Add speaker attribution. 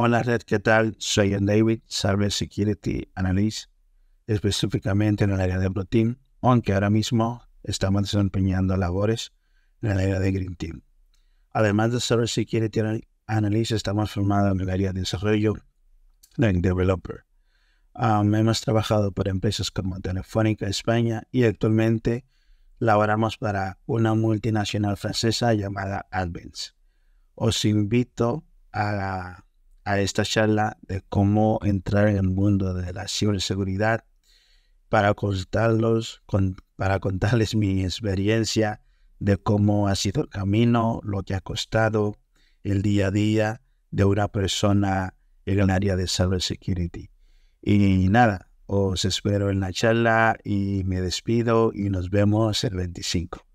Speaker 1: Hola Red, ¿qué tal? Soy David, Cyber Security Analyst, específicamente en el área de Blue aunque ahora mismo estamos desempeñando labores en el área de Green Team. Además de Cyber Security Analyst, estamos formados en el área de desarrollo de Developer. hemos trabajado para empresas como Telefónica España y actualmente laboramos para una multinacional francesa llamada Advance. Os invito a a esta charla de cómo entrar en el mundo de la ciberseguridad para contarlos, para contarles mi experiencia de cómo ha sido el camino, lo que ha costado el día a día de una persona en el área de cybersecurity. Y nada, os espero en la charla y me despido y nos vemos el 25.